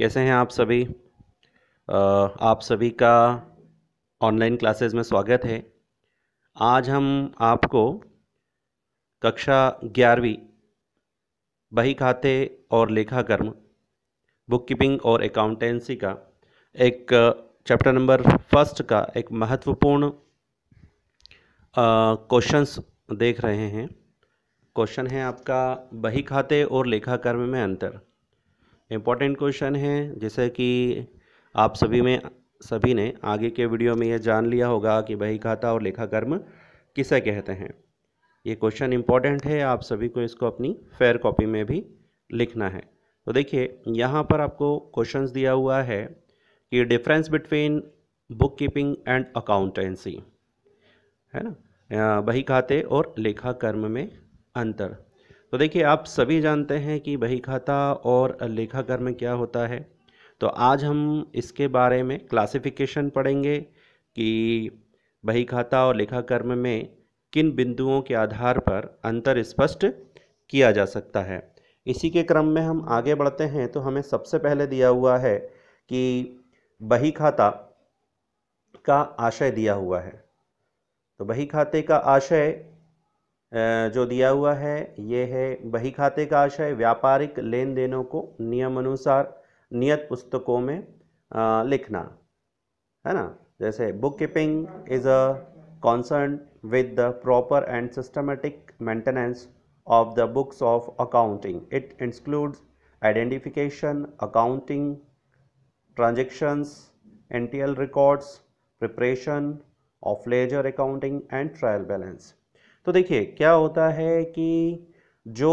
कैसे हैं आप सभी आप सभी का ऑनलाइन क्लासेस में स्वागत है आज हम आपको कक्षा ग्यारहवीं बही खाते और लेखा कर्म बुक कीपिंग और अकाउंटेंसी का एक चैप्टर नंबर फर्स्ट का एक महत्वपूर्ण क्वेश्चंस देख रहे हैं क्वेश्चन है आपका बही खाते और लेखा कर्म में अंतर इम्पॉर्टेंट क्वेश्चन है जैसे कि आप सभी में सभी ने आगे के वीडियो में यह जान लिया होगा कि बही खाता और लेखा कर्म किसे कहते हैं ये क्वेश्चन इम्पॉर्टेंट है आप सभी को इसको अपनी फेयर कॉपी में भी लिखना है तो देखिए यहाँ पर आपको क्वेश्चन दिया हुआ है कि difference between bookkeeping and accountancy है ना बही खाते और लेखा कर्म में अंतर तो देखिए आप सभी जानते हैं कि बही खाता और लेखाकर में क्या होता है तो आज हम इसके बारे में क्लासिफिकेशन पढ़ेंगे कि बही खाता और लेखा कर्म में किन बिंदुओं के आधार पर अंतर स्पष्ट किया जा सकता है इसी के क्रम में हम आगे बढ़ते हैं तो हमें सबसे पहले दिया हुआ है कि बही खाता का आशय दिया हुआ है तो बही खाते का आशय जो दिया हुआ है ये है बही खाते का आशय व्यापारिक लेन देनों को नियम अनुसार नियत पुस्तकों में लिखना है ना जैसे bookkeeping is a concern with the proper and systematic maintenance of the books of accounting it includes identification accounting transactions N T L records preparation of ledger accounting and trial balance तो देखिए क्या होता है कि जो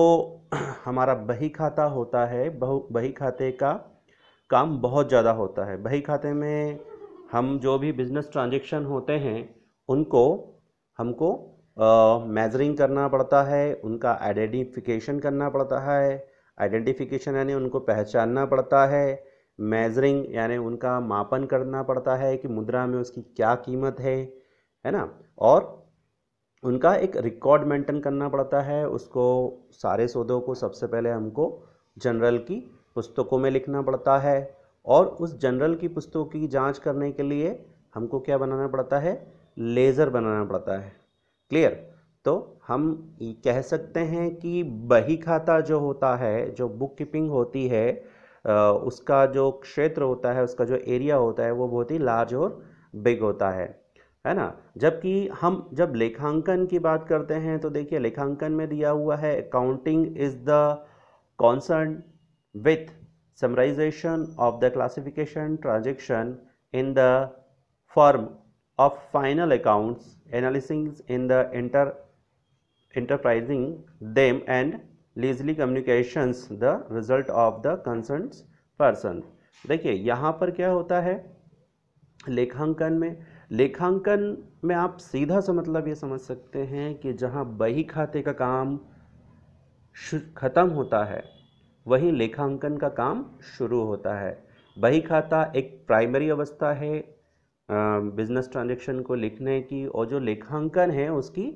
हमारा बही खाता होता है बहु बही खाते का काम बहुत ज़्यादा होता है बही खाते में हम जो भी बिज़नेस ट्रांजेक्शन होते हैं उनको हमको मेजरिंग करना पड़ता है उनका आइडेंटिफिकेशन करना पड़ता है आइडेंटिफिकेशन यानी उनको पहचानना पड़ता है मेजरिंग यानी उनका मापन करना पड़ता है कि मुद्रा में उसकी क्या कीमत है है ना और उनका एक रिकॉर्ड मेंटेन करना पड़ता है उसको सारे सौदों को सबसे पहले हमको जनरल की पुस्तकों में लिखना पड़ता है और उस जनरल की पुस्तकों की जांच करने के लिए हमको क्या बनाना पड़ता है लेज़र बनाना पड़ता है क्लियर तो हम कह सकते हैं कि बही खाता जो होता है जो बुक कीपिंग होती है उसका जो क्षेत्र होता है उसका जो एरिया होता है वो बहुत ही लार्ज और बिग होता है है ना जबकि हम जब लेखांकन की बात करते हैं तो देखिए लेखांकन में दिया हुआ है accounting is the concern with summarisation of the classification transaction in the form of final accounts analysing in the inter interpreting them and lastly communications the result of the concern person देखिए यहाँ पर क्या होता है लेखांकन में लेखांकन में आप सीधा सा मतलब ये समझ सकते हैं कि जहाँ बही खाते का काम ख़त्म होता है वहीं लेखांकन का काम शुरू होता है बही खाता एक प्राइमरी अवस्था है बिजनेस ट्रांजैक्शन को लिखने की और जो लेखांकन है उसकी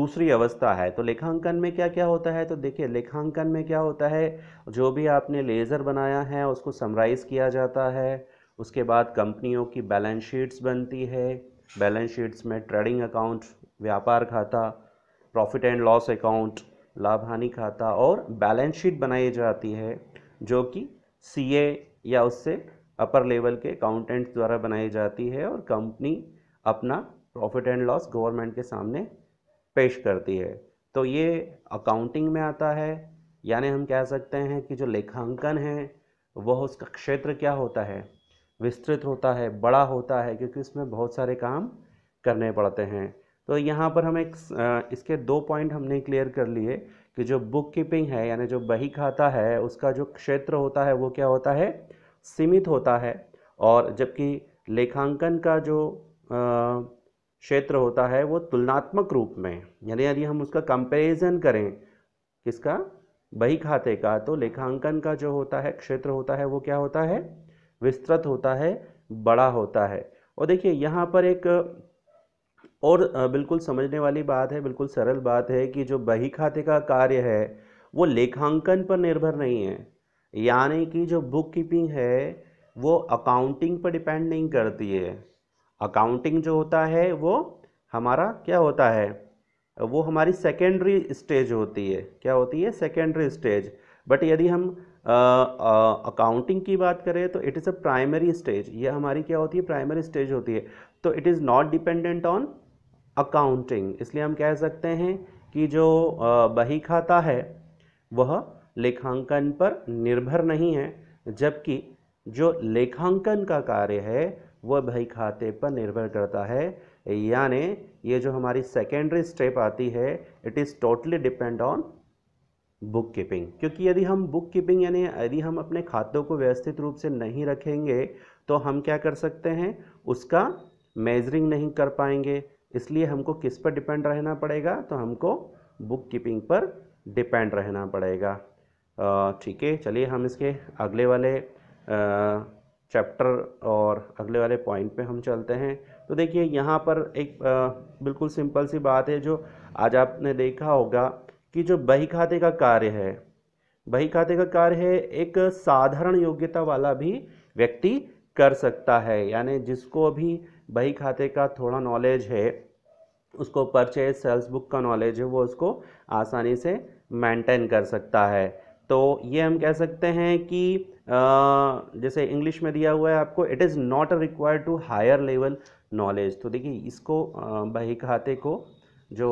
दूसरी अवस्था है तो लेखांकन में क्या क्या होता है तो देखिए लेखांकन में क्या होता है जो भी आपने लेज़र बनाया है उसको समराइज़ किया जाता है उसके बाद कंपनियों की बैलेंस शीट्स बनती है बैलेंस शीट्स में ट्रेडिंग अकाउंट व्यापार खाता प्रॉफिट एंड लॉस अकाउंट लाभ हानि खाता और बैलेंस शीट बनाई जाती है जो कि सी या उससे अपर लेवल के अकाउंटेंट्स द्वारा बनाई जाती है और कंपनी अपना प्रॉफिट एंड लॉस गवर्नमेंट के सामने पेश करती है तो ये अकाउंटिंग में आता है यानी हम कह सकते हैं कि जो लेखांकन है वह उसका क्षेत्र क्या होता है विस्तृत होता है बड़ा होता है क्योंकि उसमें बहुत सारे काम करने पड़ते हैं तो यहाँ पर हम एक इसके दो पॉइंट हमने क्लियर कर लिए कि जो बुक कीपिंग है यानी जो बही खाता है उसका जो क्षेत्र होता है वो क्या होता है सीमित होता है और जबकि लेखांकन का जो क्षेत्र होता है वो तुलनात्मक रूप में यानी यदि हम उसका कंपैरिजन करें किसका बही खाते का तो लेखांकन का जो होता है क्षेत्र होता है वो क्या होता है विस्तृत होता है बड़ा होता है और देखिए यहाँ पर एक और बिल्कुल समझने वाली बात है बिल्कुल सरल बात है कि जो बही खाते का कार्य है वो लेखांकन पर निर्भर नहीं है यानी कि जो बुक कीपिंग है वो अकाउंटिंग पर डिपेंड नहीं करती है अकाउंटिंग जो होता है वो हमारा क्या होता है वो हमारी सेकेंडरी स्टेज होती है क्या होती है सेकेंडरी स्टेज बट यदि हम अकाउंटिंग की बात करें तो it is a primary stage ये हमारी क्या होती है प्राइमरी स्टेज होती है तो it is not dependent on accounting इसलिए हम कह सकते हैं कि जो बही खाता है वह लेखांकन पर निर्भर नहीं है जबकि जो लेखांकन का कार्य है वह बही खाते पर निर्भर करता है यानी ये जो हमारी सेकेंडरी स्टेप आती है it is totally depend on bookkeeping क्योंकि यदि हम बुक कीपिंग यानी यदि हम अपने खातों को व्यवस्थित रूप से नहीं रखेंगे तो हम क्या कर सकते हैं उसका मेजरिंग नहीं कर पाएंगे इसलिए हमको किस पर डिपेंड रहना पड़ेगा तो हमको बुक कीपिंग पर डिपेंड रहना पड़ेगा ठीक है चलिए हम इसके अगले वाले चैप्टर और अगले वाले पॉइंट पे हम चलते हैं तो देखिए यहाँ पर एक आ, बिल्कुल सिंपल सी बात है जो आज आपने देखा होगा कि जो बही खाते का कार्य है बही खाते का कार्य है एक साधारण योग्यता वाला भी व्यक्ति कर सकता है यानी जिसको भी बही खाते का थोड़ा नॉलेज है उसको परचेज सेल्स बुक का नॉलेज है वो उसको आसानी से मेंटेन कर सकता है तो ये हम कह सकते हैं कि जैसे इंग्लिश में दिया हुआ है आपको it is not required to higher level knowledge तो देखिए इसको बही खाते को जो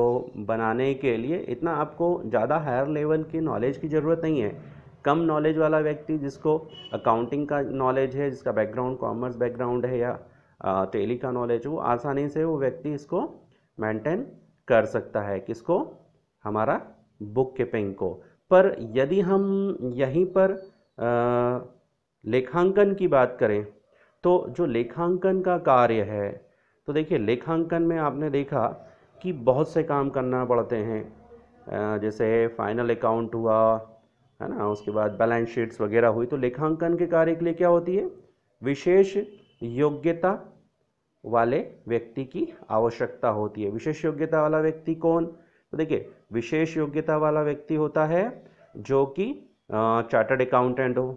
बनाने के लिए इतना आपको ज़्यादा हायर लेवल की नॉलेज की ज़रूरत नहीं है कम नॉलेज वाला व्यक्ति जिसको अकाउंटिंग का नॉलेज है जिसका बैकग्राउंड कॉमर्स बैकग्राउंड है या टेली का नॉलेज वो आसानी से वो व्यक्ति इसको मेंटेन कर सकता है किसको हमारा बुक कीपिंग को पर यदि हम यहीं पर लेखांकन की बात करें तो जो लेखांकन का कार्य है तो देखिए लेखांकन में आपने देखा कि बहुत से काम करना पड़ते हैं जैसे फाइनल अकाउंट हुआ है ना उसके बाद बैलेंस शीट्स वगैरह हुई तो लेखांकन के कार्य के लिए क्या होती है विशेष योग्यता वाले व्यक्ति की आवश्यकता होती है विशेष योग्यता वाला व्यक्ति कौन तो देखिए विशेष योग्यता वाला व्यक्ति होता है जो कि चार्टर्ड अकाउंटेंट हो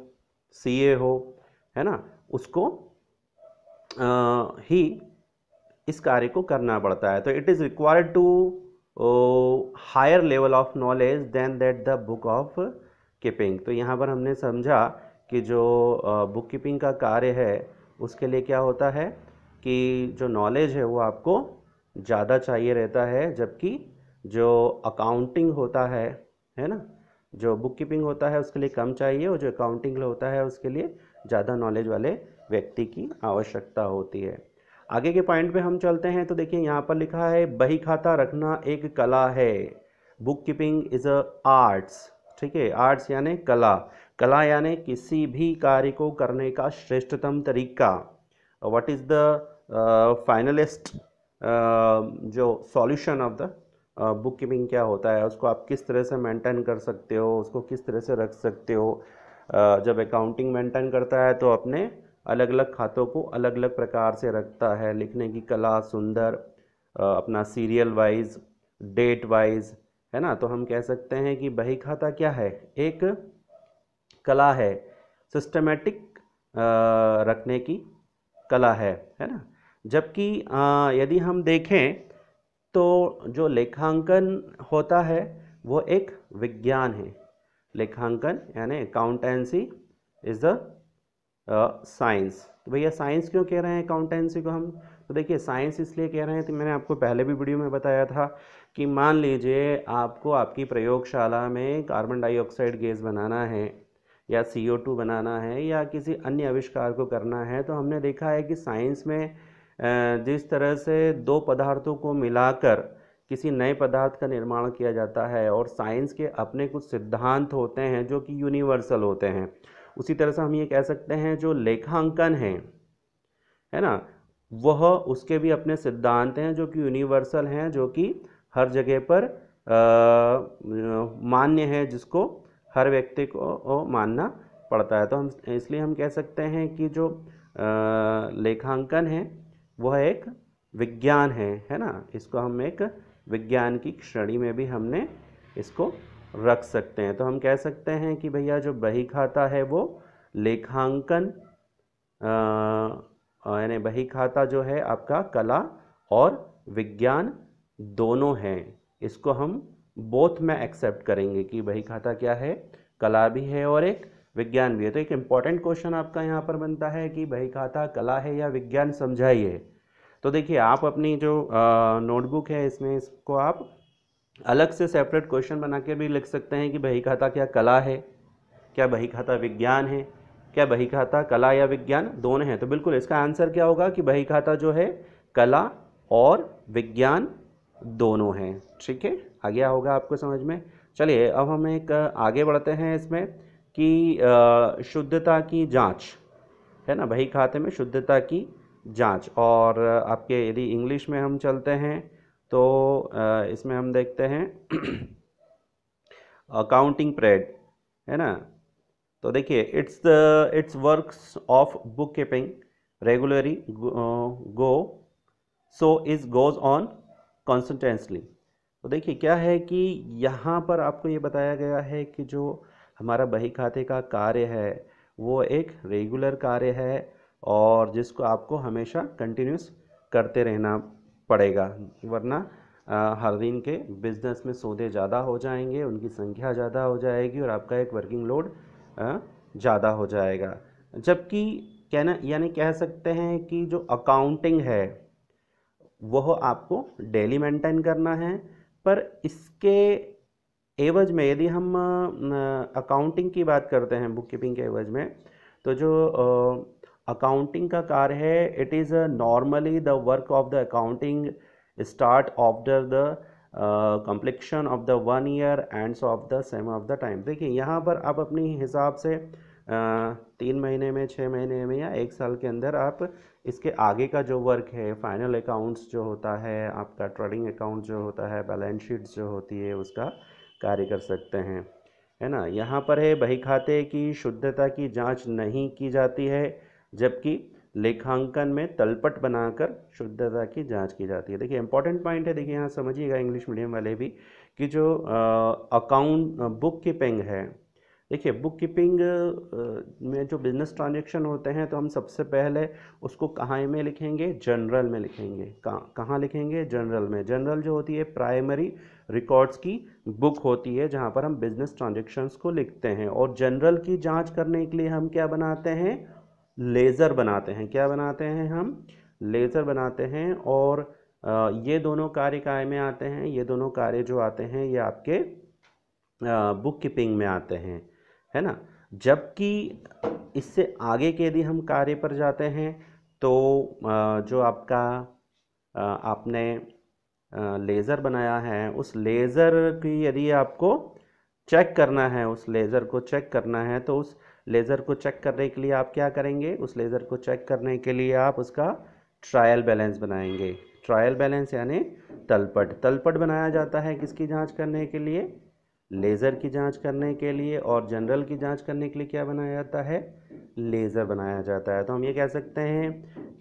सीए हो है ना उसको आ, ही इस कार्य को करना पड़ता है तो it is required to higher level of knowledge than that the book of keeping तो यहाँ पर हमने समझा कि जो बुक कीपिंग का कार्य है उसके लिए क्या होता है कि जो नॉलेज है वो आपको ज़्यादा चाहिए रहता है जबकि जो अकाउंटिंग होता है है ना जो बुक कीपिंग होता है उसके लिए कम चाहिए और जो अकाउंटिंग होता है उसके लिए ज़्यादा नॉलेज वाले व्यक्ति की आवश्यकता होती है आगे के पॉइंट पे हम चलते हैं तो देखिए यहाँ पर लिखा है बही खाता रखना एक कला है bookkeeping is a arts ठीक है आर्ट्स यानी कला कला यानी किसी भी कार्य को करने का श्रेष्ठतम तरीका व्हाट इज़ द फाइनलिस्ट जो solution of the bookkeeping क्या होता है उसको आप किस तरह से मेंटेन कर सकते हो उसको किस तरह से रख सकते हो uh, जब अकाउंटिंग मेंटेन करता है तो अपने अलग अलग खातों को अलग अलग प्रकार से रखता है लिखने की कला सुंदर अपना सीरियल वाइज डेट वाइज है ना तो हम कह सकते हैं कि बही खाता क्या है एक कला है सिस्टमेटिक रखने की कला है है ना जबकि यदि हम देखें तो जो लेखांकन होता है वो एक विज्ञान है लेखांकन यानी अकाउंटेंसी इज़ द साइंस तो भैया साइंस क्यों कह रहे हैं अकाउंटेंसी को हम तो देखिए साइंस इसलिए कह रहे हैं तो मैंने आपको पहले भी वीडियो में बताया था कि मान लीजिए आपको आपकी प्रयोगशाला में कार्बन डाइऑक्साइड गैस बनाना है या सी बनाना है या किसी अन्य आविष्कार को करना है तो हमने देखा है कि साइंस में जिस तरह से दो पदार्थों को मिलाकर किसी नए पदार्थ का निर्माण किया जाता है और साइंस के अपने कुछ सिद्धांत होते हैं जो कि यूनिवर्सल होते हैं उसी तरह से हम ये कह सकते हैं जो लेखांकन है है ना वह उसके भी अपने सिद्धांत हैं जो कि यूनिवर्सल हैं जो कि हर जगह पर मान्य है जिसको हर व्यक्ति को मानना पड़ता है तो हम इसलिए हम कह सकते हैं कि जो आ, लेखांकन है वह एक विज्ञान है है ना इसको हम एक विज्ञान की श्रेणी में भी हमने इसको रख सकते हैं तो हम कह सकते हैं कि भैया जो बही खाता है वो लेखांकन यानी बही खाता जो है आपका कला और विज्ञान दोनों हैं इसको हम बोथ में एक्सेप्ट करेंगे कि बही खाता क्या है कला भी है और एक विज्ञान भी है तो एक इम्पॉर्टेंट क्वेश्चन आपका यहाँ पर बनता है कि बही खाता कला है या विज्ञान समझाइए तो देखिए आप अपनी जो नोटबुक है इसमें इसको आप अलग से सेपरेट क्वेश्चन बना के भी लिख सकते हैं कि बही खाता क्या कला है क्या बही खाता विज्ञान है क्या बही खाता कला या विज्ञान दोनों हैं तो बिल्कुल इसका आंसर क्या होगा कि बही खाता जो है कला और विज्ञान दोनों हैं ठीक है आ गया होगा आपको समझ में चलिए अब हम एक आगे बढ़ते हैं इसमें कि शुद्धता की जांच है ना बही खाते में शुद्धता की जांच और आपके यदि इंग्लिश में हम चलते हैं तो इसमें हम देखते हैं अकाउंटिंग प्रेड है ना तो देखिए it's the it's works of bookkeeping regularly go so is goes on constantly तो देखिए क्या है कि यहाँ पर आपको ये बताया गया है कि जो हमारा बही खाते का कार्य है वो एक रेगुलर कार्य है और जिसको आपको हमेशा कंटिन्यूस करते रहना पड़ेगा वरना हर दिन के बिज़नेस में सौदे ज़्यादा हो जाएंगे उनकी संख्या ज़्यादा हो जाएगी और आपका एक वर्किंग लोड ज़्यादा हो जाएगा जबकि कहना यानी कह सकते हैं कि जो अकाउंटिंग है वह आपको डेली मेंटेन करना है पर इसके एवज में यदि हम अकाउंटिंग की बात करते हैं बुक कीपिंग के एवज में तो जो अकाउंटिंग का कार्य है it is normally the work of the accounting start after the completion of the one year ends of the same of the time देखिए यहाँ पर आप अपने हिसाब से uh, तीन महीने में छः महीने में या एक साल के अंदर आप इसके आगे का जो वर्क है फाइनल अकाउंट्स जो होता है आपका ट्रेडिंग अकाउंट जो होता है बैलेंस शीट जो होती है उसका कार्य कर सकते हैं है ना यहाँ पर है बही खाते की शुद्धता की जांच नहीं की जाती है जबकि लेखांकन में तलपट बनाकर शुद्धता की जांच की जाती है देखिए इंपॉर्टेंट पॉइंट है देखिए यहाँ समझिएगा इंग्लिश मीडियम वाले भी कि जो अकाउंट बुक कीपिंग है देखिए बुक कीपिंग में जो बिज़नेस ट्रांजेक्शन होते हैं तो हम सबसे पहले उसको कहाँ में लिखेंगे जनरल में लिखेंगे कहाँ कहाँ लिखेंगे जनरल में जनरल जो होती है प्राइमरी रिकॉर्ड्स की बुक होती है जहाँ पर हम बिज़नेस ट्रांजेक्शन्स को लिखते हैं और जनरल की जांच करने के लिए हम क्या बनाते हैं लेज़र बनाते हैं क्या बनाते हैं हम लेज़र बनाते हैं और ये दोनों कार्य काय में आते हैं ये दोनों कार्य जो आते हैं ये आपके बुक कीपिंग में आते हैं है ना जबकि इससे आगे के यदि हम कार्य पर जाते हैं तो जो आपका आपने लेज़र बनाया है उस लेज़र की यदि आपको चेक करना है उस लेज़र को चेक करना है तो उस लेज़र को चेक करने के लिए आप क्या करेंगे उस लेज़र को चेक करने के लिए आप उसका ट्रायल बैलेंस बनाएंगे ट्रायल बैलेंस यानी तलपट तलपट बनाया जाता है किसकी जांच करने के लिए लेज़र की जांच करने के लिए और जनरल की जांच करने के लिए क्या बनाया जाता है लेज़र बनाया जाता है तो हम ये कह सकते हैं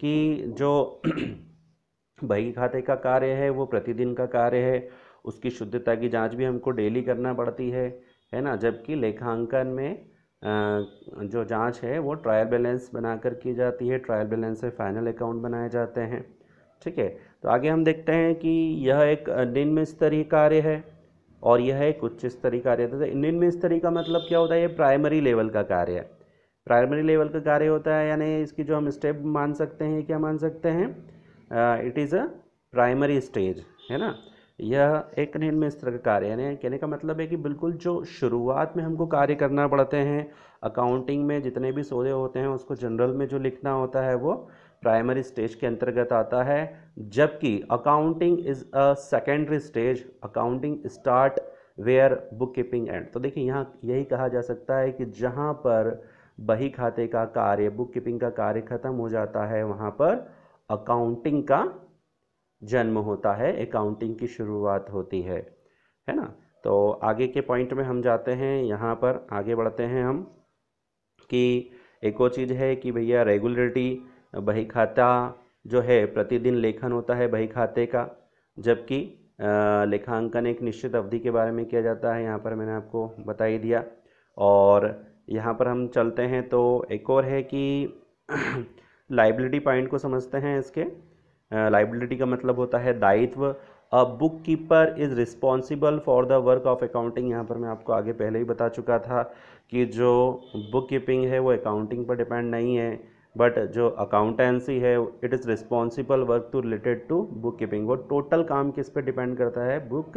कि जो बही खाते का कार्य है वो प्रतिदिन का कार्य है उसकी शुद्धता की जाँच भी हमको डेली करना पड़ती है है ना जबकि लेखांकन में जो जांच है वो ट्रायल बैलेंस बनाकर की जाती है ट्रायल बैलेंस से फाइनल अकाउंट बनाए जाते हैं ठीक है तो आगे हम देखते हैं कि यह एक निम्न स्तरीय कार्य है और यह एक उच्च स्तरीय कार्य होता तो निम्न स्तरीय का मतलब क्या होता है ये प्राइमरी लेवल का कार्य है प्राइमरी लेवल का कार्य होता है यानी इसकी जो हम स्टेप मान सकते हैं क्या मान सकते हैं it is a primary stage है ना यह एक निम्न कार्य यानी कहने का मतलब है कि बिल्कुल जो शुरुआत में हमको कार्य करना पड़ते हैं अकाउंटिंग में जितने भी सौदे होते हैं उसको जनरल में जो लिखना होता है वो प्राइमरी स्टेज के अंतर्गत आता है जबकि accounting is a secondary stage accounting start where bookkeeping end तो देखिए यहाँ यही कहा जा सकता है कि जहाँ पर बही खाते का कार्य बुक कीपिंग का कार्य खत्म हो जाता है वहाँ पर अकाउंटिंग का जन्म होता है अकाउंटिंग की शुरुआत होती है है ना तो आगे के पॉइंट में हम जाते हैं यहाँ पर आगे बढ़ते हैं हम कि एक और चीज़ है कि भैया रेगुलरिटी बही खाता जो है प्रतिदिन लेखन होता है बही खाते का जबकि लेखांकन एक निश्चित अवधि के बारे में किया जाता है यहाँ पर मैंने आपको बता ही दिया और यहाँ पर हम चलते हैं तो एक और है कि लाइबिलिटी पॉइंट को समझते हैं इसके लाइबिलिटी का मतलब होता है दायित्व a bookkeeper is responsible for the work of accounting यहाँ पर मैं आपको आगे पहले ही बता चुका था कि जो बुक कीपिंग है वो अकाउंटिंग पर डिपेंड नहीं है बट जो अकाउंटेंसी है it is responsible work to related to bookkeeping वो टोटल काम किस पर डिपेंड करता है बुक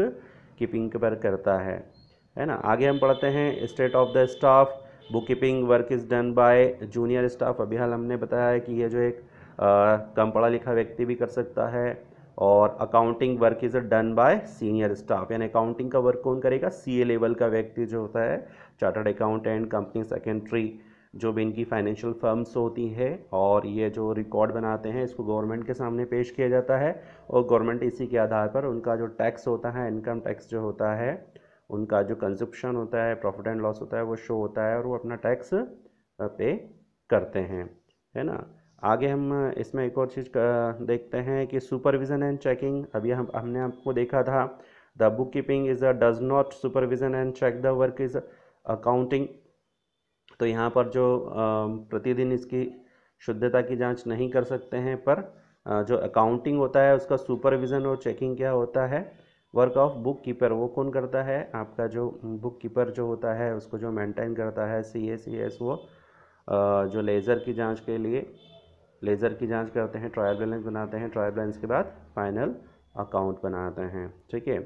कीपिंग पर करता है है ना आगे हम पढ़ते हैं state of the staff bookkeeping work is done by junior staff अभी हाल हमने बताया है कि ये जो एक कम पढ़ा लिखा व्यक्ति भी कर सकता है और accounting work is done by senior staff यानी अकाउंटिंग का वर्क कौन करेगा सी ए लेवल का व्यक्ति जो होता है चार्टर्ड अकाउंटेंट कंपनी सेकेंडरी जो भी इनकी फाइनेंशियल फर्म्स होती है और ये जो रिकॉर्ड बनाते हैं इसको गवर्नमेंट के सामने पेश किया जाता है और गवर्नमेंट इसी के आधार पर उनका जो टैक्स होता है इनकम टैक्स जो होता है उनका जो कंजप्शन होता है प्रॉफिट एंड लॉस होता है वो शो होता है और वो अपना टैक्स पे करते हैं है ना आगे हम इसमें एक और चीज़ देखते हैं कि सुपरविज़न एंड चेकिंग अभी हम हमने आपको देखा था the bookkeeping is a does not supervision and check the work is accounting तो यहाँ पर जो प्रतिदिन इसकी शुद्धता की जांच नहीं कर सकते हैं पर जो अकाउंटिंग होता है उसका सुपरविज़न और चेकिंग क्या होता है वर्क ऑफ बुक कीपर वो कौन करता है आपका जो बुक कीपर जो होता है उसको जो मेंटेन करता है सी ए सी एस वो जो लेज़र की जांच के लिए लेज़र की जांच करते हैं ट्रायल बैलेंस बनाते हैं ट्रायल बैलेंस के बाद फाइनल अकाउंट बनाते हैं ठीक है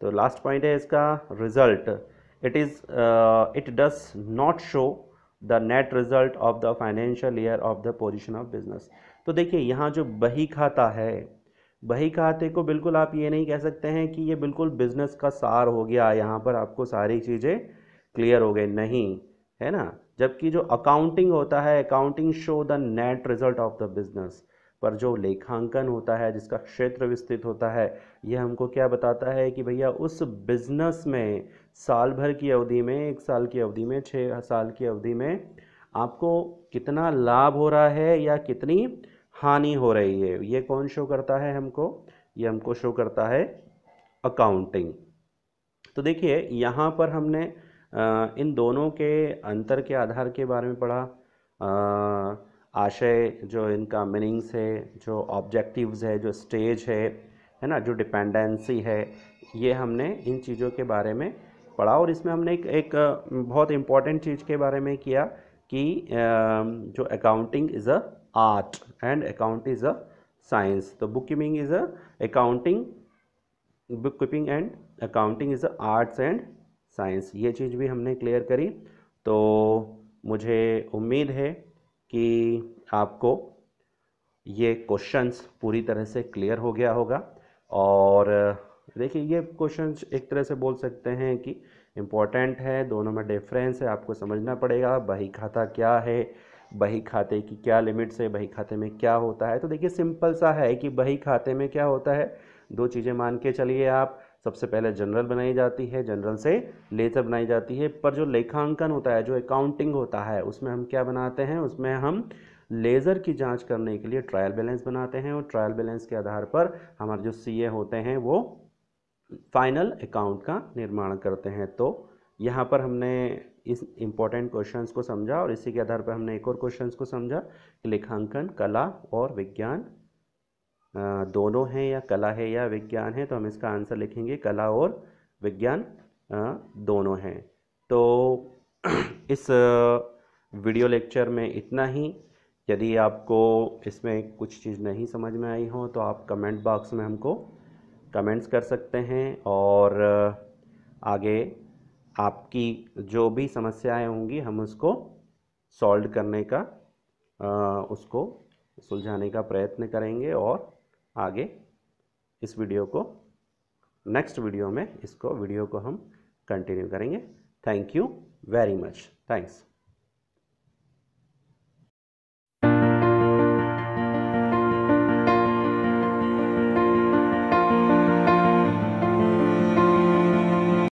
तो लास्ट पॉइंट है इसका result it is it does not show the net result of the financial year of the position of business तो देखिए यहाँ जो बही खाता है बही खाते को बिल्कुल आप ये नहीं कह सकते हैं कि ये बिल्कुल बिजनेस का सार हो गया यहाँ पर आपको सारी चीज़ें क्लियर हो गई नहीं है ना जबकि जो अकाउंटिंग होता है accounting show the net result of the business पर जो लेखांकन होता है जिसका क्षेत्र विस्तृत होता है यह हमको क्या बताता है कि भैया उस बिजनेस में साल भर की अवधि में एक साल की अवधि में छः साल की अवधि में आपको कितना लाभ हो रहा है या कितनी हानि हो रही है ये कौन शो करता है हमको ये हमको शो करता है अकाउंटिंग तो देखिए यहाँ पर हमने इन दोनों के अंतर के आधार के बारे में पढ़ा आशय जो इनका मीनिंग्स है जो ऑब्जेक्टिव्स है जो स्टेज है है ना जो डिपेंडेंसी है ये हमने इन चीज़ों के बारे में पढ़ा और इसमें हमने एक, एक बहुत इम्पॉर्टेंट चीज़ के बारे में किया कि जो accounting is a art and account is a science तो bookkeeping is a accounting bookkeeping and accounting is a arts and science ये चीज़ भी हमने क्लियर करी तो मुझे उम्मीद है कि आपको ये क्वेश्चंस पूरी तरह से क्लियर हो गया होगा और देखिए ये क्वेश्चंस एक तरह से बोल सकते हैं कि इम्पॉर्टेंट है दोनों में डिफरेंस है आपको समझना पड़ेगा बही खाता क्या है बही खाते की क्या लिमिट्स है बही खाते में क्या होता है तो देखिए सिंपल सा है कि बही खाते में क्या होता है दो चीज़ें मान के चलिए आप सबसे पहले जनरल बनाई जाती है जनरल से लेज़र बनाई जाती है पर जो लेखांकन होता है जो अकाउंटिंग होता है उसमें हम क्या बनाते हैं उसमें हम लेज़र की जांच करने के लिए ट्रायल बैलेंस बनाते हैं और ट्रायल बैलेंस के आधार पर हमारे जो सीए होते हैं वो फाइनल अकाउंट का निर्माण करते हैं तो यहाँ पर हमने इस इम्पॉर्टेंट क्वेश्चंस को समझा और इसी के आधार पर हमने एक और क्वेश्चंस को समझा कि लेखांकन कला और विज्ञान दोनों हैं या कला है या विज्ञान है तो हम इसका आंसर लिखेंगे कला और विज्ञान दोनों हैं तो इस वीडियो लेक्चर में इतना ही यदि आपको इसमें कुछ चीज़ नहीं समझ में आई हो तो आप कमेंट बॉक्स में हमको कमेंट्स कर सकते हैं और आगे आपकी जो भी समस्याएं होंगी हम उसको सॉल्व करने का उसको सुलझाने का प्रयत्न करेंगे और आगे इस वीडियो को नेक्स्ट वीडियो में इसको वीडियो को हम कंटिन्यू करेंगे thank you very much thanks